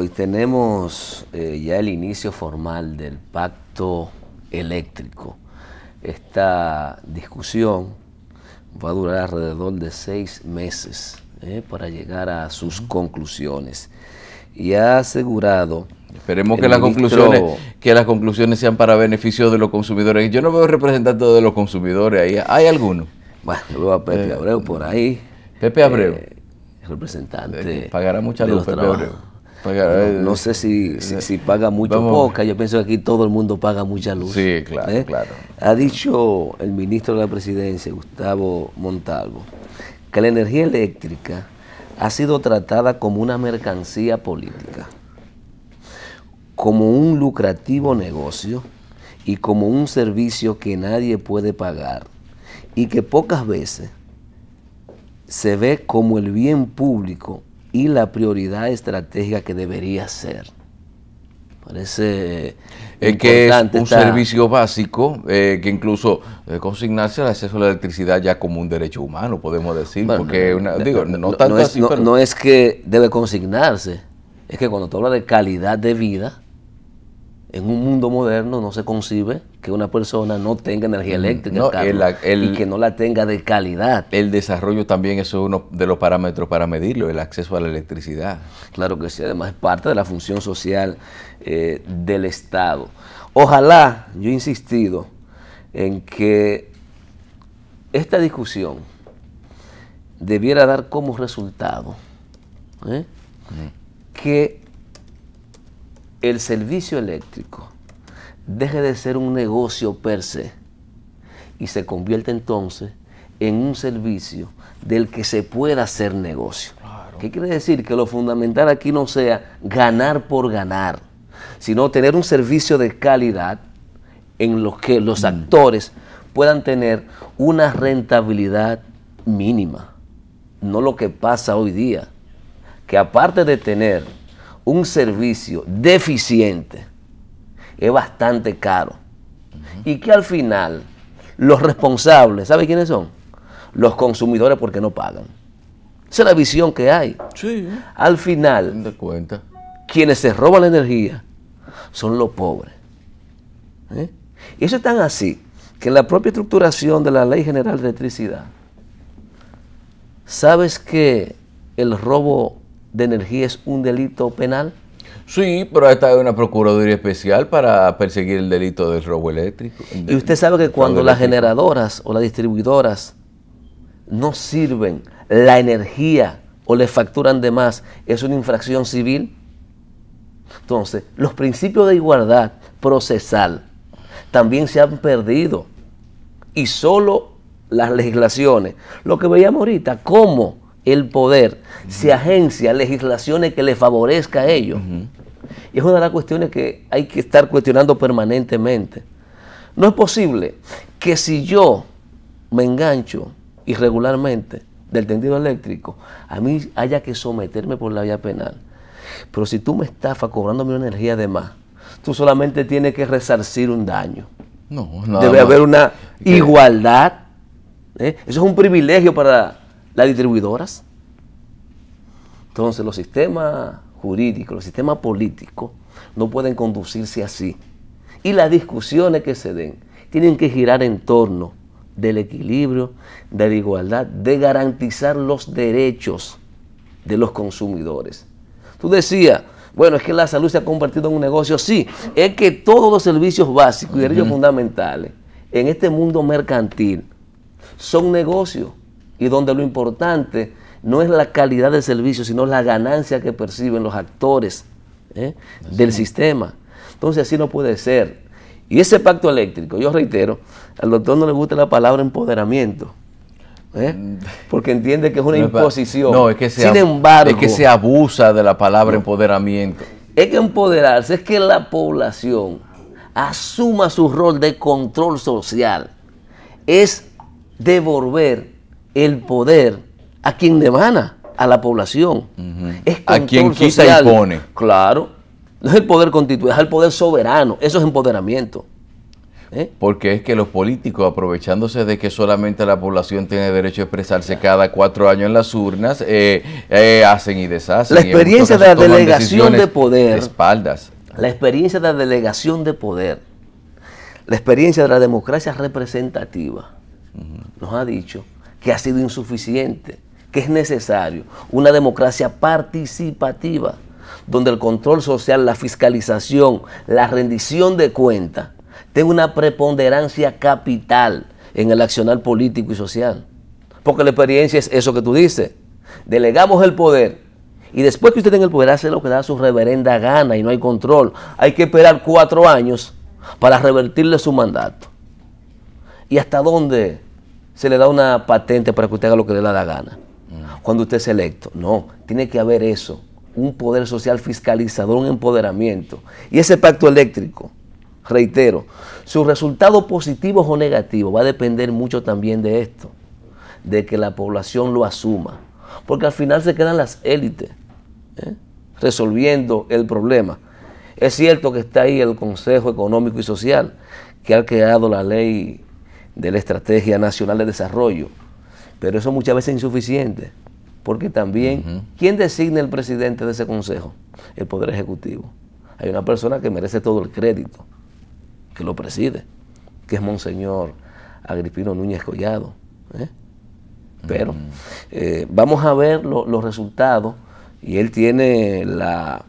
Hoy tenemos eh, ya el inicio formal del pacto eléctrico. Esta discusión va a durar alrededor de seis meses eh, para llegar a sus conclusiones. Y ha asegurado... Esperemos que las, conclusiones, que las conclusiones sean para beneficio de los consumidores. Yo no veo representantes de los consumidores ahí. ¿Hay alguno? Bueno, veo a Pepe eh, Abreu por ahí. Pepe Abreu. representante. Pagará mucha luz, Pepe Abreu. Eh, no, sé si, si, paga mucho o poca. Yo pienso que aquí todo el mundo paga mucha luz. Sí, ¿eh? claro. Ha dicho el ministro de la Presidencia, Gustavo Montalvo, que la energía eléctrica ha sido tratada como una mercancía política, como un lucrativo negocio y como un servicio que nadie puede pagar y que pocas veces se ve como el bien público y la prioridad estratégica que debería ser. Parece que es un servicio básico eh, que incluso debe eh, consignarse al acceso a la electricidad ya como un derecho humano, podemos decir, porque no, no, es que debe consignarse, es que cuando tú hablas de calidad de vida, en un mundo moderno no se concibe que una persona no tenga energía mm, eléctrica y que no la tenga de calidad. El desarrollo también es uno de los parámetros para medirlo, el acceso a la electricidad. Claro que sí, además es parte de la función social eh, del Estado. Ojalá, yo he insistido en que esta discusión debiera dar como resultado ¿eh? mm. que el servicio eléctrico deje de ser un negocio per se y se convierte entonces en un servicio del que se pueda hacer negocio. ¿Qué quiere decir? Que lo fundamental aquí no sea ganar por ganar, sino tener un servicio de calidad en lo que los mm. actores puedan tener una rentabilidad mínima, no lo que pasa hoy día, que aparte de tener un servicio deficiente es bastante caro. Y que al final los responsables, ¿sabes quiénes son? Los consumidores porque no pagan. Esa es la visión que hay. Al final, de cuenta. quienes se roban la energía son los pobres. ¿Eh? Y eso es tan así que en la propia estructuración de la Ley General de Electricidad, sabes que el robo de energía es un delito penal? Sí, pero ha estado una Procuraduría Especial para perseguir el delito del robo eléctrico. y usted sabe que cuando las generadoras o las distribuidoras no sirven la energía o le facturan de más, es una infracción civil. Entonces, los principios de igualdad procesal también se han perdido. Y solo las legislaciones, lo que veíamos ahorita, cómo el poder, si se agencia legislaciones que le favorezca a ellos. Y es una de las cuestiones que hay que estar cuestionando permanentemente. No es posible que si yo me engancho irregularmente del tendido eléctrico, a mí haya que someterme por la vía penal. Pero si tú me estafas cobrándome una energía de más, tú solamente tienes que resarcir un daño. No, Debe haber una igualdad. ¿eh? Eso es un privilegio para las distribuidoras. Entonces los sistemas jurídicos, los sistemas políticos no pueden conducirse así. Y las discusiones que se den tienen que girar en torno del equilibrio, de la igualdad, de garantizar los derechos de los consumidores. Tú decías, bueno, es que la salud se ha convertido en un negocio. Sí, es que todos los servicios básicos y derechos fundamentales en este mundo mercantil son negocios y donde lo importante no es la calidad del servicio, sino la ganancia que perciben los actores ¿eh? del sistema. Entonces así no puede ser. Y ese pacto eléctrico, yo reitero, al doctor no le gusta la palabra empoderamiento. ¿eh? Mm. Porque entiende que es una imposición. No, es que se embargo, que se abusa de la palabra empoderamiento. Es que empoderarse es que la población asuma su rol de control social. Es devolver el poder a quien demana, a la población. es a quien quita y impone. Claro. No es el poder constituyente es el poder soberano. Eso es empoderamiento. ¿Eh? Porque es que los políticos, aprovechándose de que solamente la población tiene derecho a expresarse cada cuatro años en las urnas, eh, eh, hacen y deshacen. La experiencia de la delegación de poder. espaldas. La experiencia de la delegación de poder. La experiencia de la democracia representativa nos ha dicho que ha sido insuficiente, que es necesario una democracia participativa, donde el control social, la fiscalización, la rendición de cuentas, tenga una preponderancia capital en el accionar político y social. Porque la experiencia es eso que tú dices. Delegamos el poder y después que usted tenga el poder hace lo que da su reverenda gana y no hay control. Hay que esperar cuatro años para revertirle su mandato. ¿Y hasta dónde se le da una patente para que usted haga lo que le da la gana. Mm. Cuando usted es electo, no, tiene que haber eso, un poder social fiscalizador, un empoderamiento. Y ese pacto eléctrico, reitero, su resultado positivo o negativo va a depender mucho también de esto, de que la población lo asuma, porque al final se quedan las élites ¿eh? resolviendo el problema. Es cierto que está ahí el Consejo Económico y Social, que ha creado la ley de la Estrategia Nacional de Desarrollo, pero eso muchas veces es insuficiente, porque también, ¿quién designa el presidente de ese consejo? El Poder Ejecutivo. Hay una persona que merece todo el crédito, que lo preside, que es Monseñor Agripino Núñez Collado. ¿eh? Pero eh, vamos a ver los resultados y él tiene la,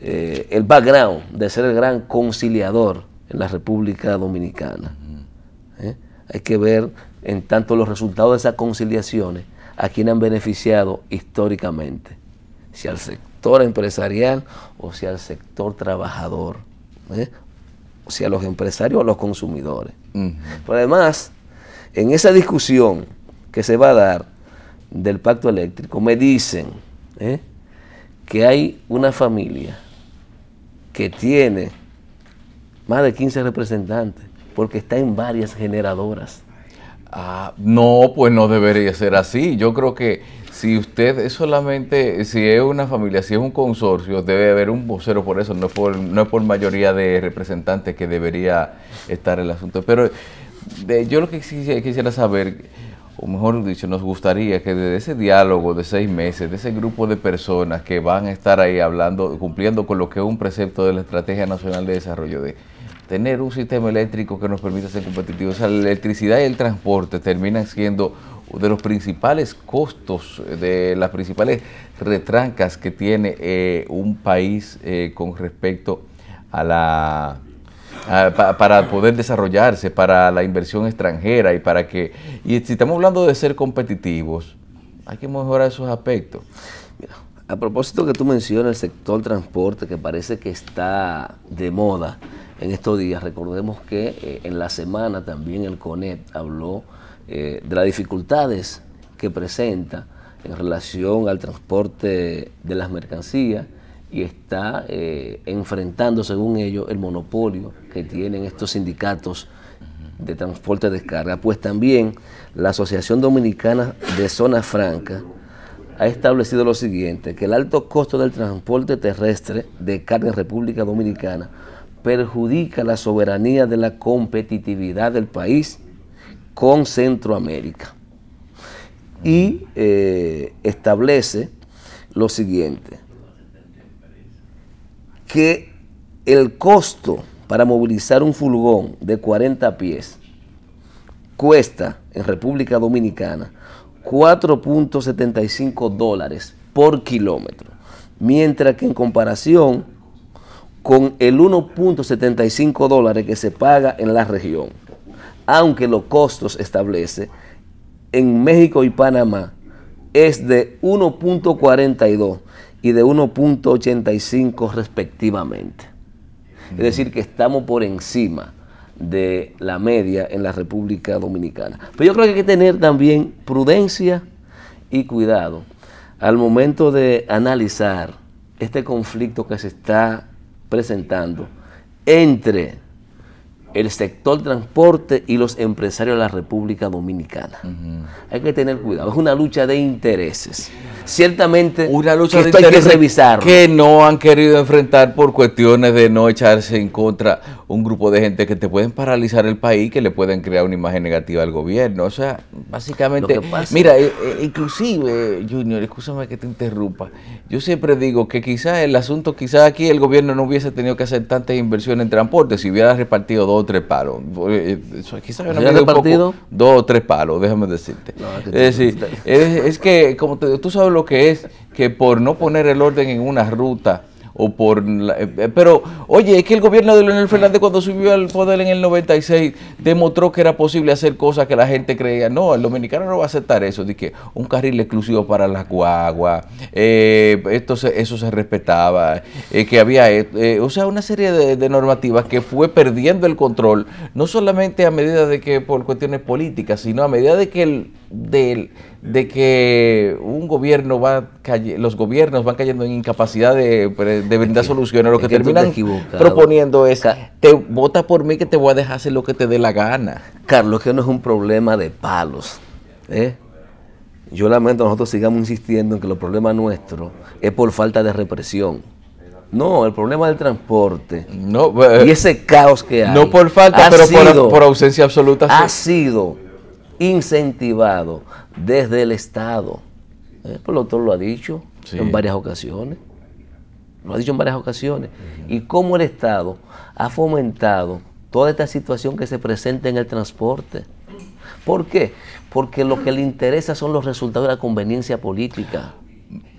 eh, el background de ser el gran conciliador en la República Dominicana. ¿eh? Hay que ver en tanto los resultados de esas conciliaciones a quién han beneficiado históricamente, si al sector empresarial o si al sector trabajador, ¿eh? si a los empresarios o a los consumidores. Pero además, en esa discusión que se va a dar del pacto eléctrico, me dicen ¿eh? que hay una familia que tiene más de 15 representantes porque está en varias generadoras. Ah, no, pues no debería ser así. Yo creo que si usted es solamente, si es una familia, si es un consorcio, debe haber un vocero por eso, no es por, no por mayoría de representantes que debería estar el asunto. Pero yo lo que quisiera, saber, o mejor dicho, nos gustaría que desde ese diálogo de seis meses, de ese grupo de personas que van a estar ahí hablando, cumpliendo con lo que es un precepto de la Estrategia Nacional de Desarrollo de tener un sistema eléctrico que nos permita ser competitivos. O sea, la electricidad y el transporte terminan siendo de los principales costos, de las principales retrancas que tiene eh, un país eh, con respecto a la... para poder desarrollarse, para la inversión extranjera y para que... Y si estamos hablando de ser competitivos, hay que mejorar esos aspectos. a propósito que tú mencionas el sector transporte, que parece que está de moda, en estos días. Recordemos que eh, en la semana también el CONET habló eh, de las dificultades que presenta en relación al transporte de las mercancías y está eh, enfrentando, según ellos, el monopolio que tienen estos sindicatos de transporte de carga. Pues también la Asociación Dominicana de Zona Franca ha establecido lo siguiente, que el alto costo del transporte terrestre de carga en República Dominicana perjudica la soberanía de la competitividad del país con Centroamérica. Y eh, establece lo siguiente, que el costo para movilizar un furgón de 40 pies cuesta en República Dominicana 4.75 dólares por kilómetro, mientras que en comparación con el 1.75 dólares que se paga en la región, aunque los costos establece en México y Panamá es de 1.42 y de 1.85 respectivamente. Es decir, que estamos por encima de la media en la República Dominicana. Pero yo creo que hay que tener también prudencia y cuidado al momento de analizar este conflicto que se está presentando entre el sector transporte y los empresarios de la República Dominicana. Hay que tener cuidado, es una lucha de intereses. Ciertamente, una lucha de intereses Que no han querido enfrentar por cuestiones de no echarse en contra un grupo de gente que te pueden paralizar el país, que le pueden crear una imagen negativa al gobierno. O sea, básicamente, mira, eh, eh, inclusive, Junior, escúchame que te interrumpa, yo siempre digo que quizás el asunto, quizá aquí el gobierno no hubiese tenido que hacer tantas inversiones en transporte si hubiera repartido dos o tres palos. Eh, quizás repartido dos o tres palos, déjame decirte. es, que como te, tú sabes lo que es, que por no poner el orden en una ruta, o por... Eh, eh, pero, oye, es que el gobierno de Leonel Fernández cuando subió al poder en el 96 demostró que era posible hacer cosas que la gente creía. No, el dominicano no va a aceptar eso. De que un carril exclusivo para las guaguas, eh, esto eso se respetaba, eh, que había... o sea, una serie de, normativas que fue perdiendo el control, no solamente a medida de que por cuestiones políticas, sino a medida de que el... Del, de que un gobierno va los gobiernos van cayendo en incapacidad de, brindar soluciones a soluciones. Lo que, terminan proponiendo esa te vota por mí que te voy a dejar hacer lo que te dé la gana. Carlos, que no es un problema de palos. ¿eh? Yo lamento, nosotros sigamos insistiendo en que los problema nuestro es por falta de represión. No, el problema del transporte no, eh, y ese caos que hay. No por falta, pero por, ausencia absoluta. Ha sido incentivado desde el Estado. El eh, doctor lo ha dicho en varias ocasiones. Lo ha dicho en varias ocasiones. Y cómo el Estado ha fomentado toda esta situación que se presenta en el transporte. ¿Por qué? Porque lo que le interesa son los resultados de la conveniencia política.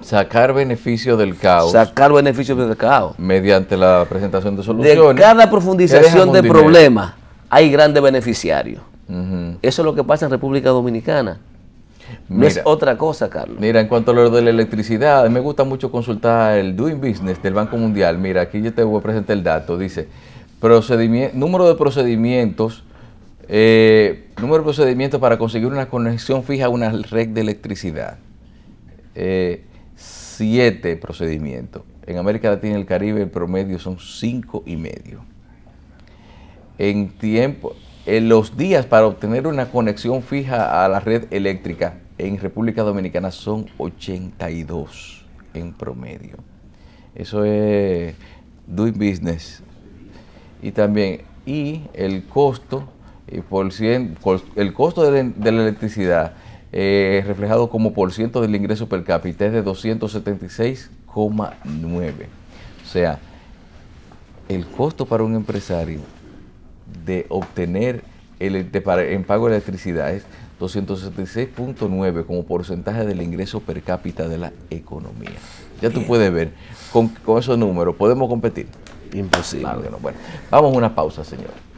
Sacar beneficio del caos. Sacar beneficio del caos. Mediante la presentación de soluciones. De cada profundización de problemas hay grandes beneficiarios. Eso es lo que pasa en República Dominicana. No es otra cosa, Carlos. Mira, en cuanto a lo de la electricidad, me gusta mucho consultar el Doing Business del Banco Mundial. Mira, aquí yo te voy a presentar el dato. Dice, número de procedimientos, eh, número de procedimientos para conseguir una conexión fija a una red de electricidad. Eh, siete procedimientos. En América Latina y el Caribe el promedio son cinco y medio. En tiempo, los días para obtener una conexión fija a la red eléctrica en República Dominicana son 82 en promedio. Eso es doing business. Y también, y el costo, eh, por el costo de, la electricidad eh, reflejado como por ciento del ingreso per cápita es de 276,9. O sea, el costo para un empresario de obtener el, en pago de electricidad es 276.9 como porcentaje del ingreso per cápita de la economía. Ya tú puedes ver, con, con, esos números podemos competir. Imposible. vamos a una pausa, señor.